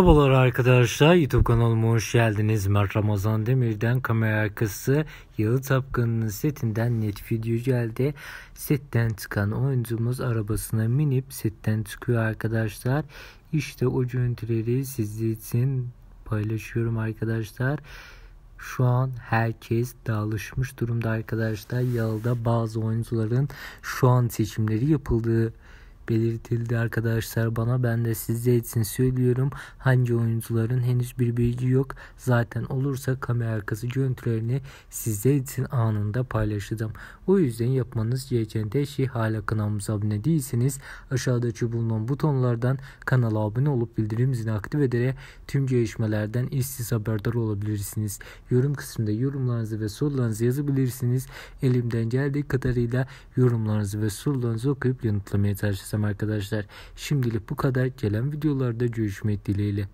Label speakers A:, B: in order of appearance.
A: Merhabalar arkadaşlar YouTube kanalıma hoş geldiniz. Mert Ramazan Demir'den kamera arkası Yalı Tapkan'ın setinden net video geldi. Setten çıkan oyuncumuz arabasına minip setten çıkıyor arkadaşlar. İşte o görüntüleri sizler için paylaşıyorum arkadaşlar. Şu an herkes dağılışmış durumda arkadaşlar. Yalı'da bazı oyuncuların şu an seçimleri yapıldığı belirtildi arkadaşlar bana. Ben de sizler için söylüyorum. Hangi oyuncuların henüz bir bilgi yok. Zaten olursa kamera arkası görüntülerini sizler için anında paylaşacağım. O yüzden yapmanız gereken de şey hala kanalımıza abone değilseniz aşağıdaki bulunan butonlardan kanala abone olup bildirim zilini aktif ederek tüm gelişmelerden işsiz haberdar olabilirsiniz. Yorum kısmında yorumlarınızı ve sorularınızı yazabilirsiniz. Elimden geldiği kadarıyla yorumlarınızı ve sorularınızı okuyup yanıtlamaya çalışacağım isterim arkadaşlar. Şimdilik bu kadar. Gelen videolarda görüşmek dileğiyle.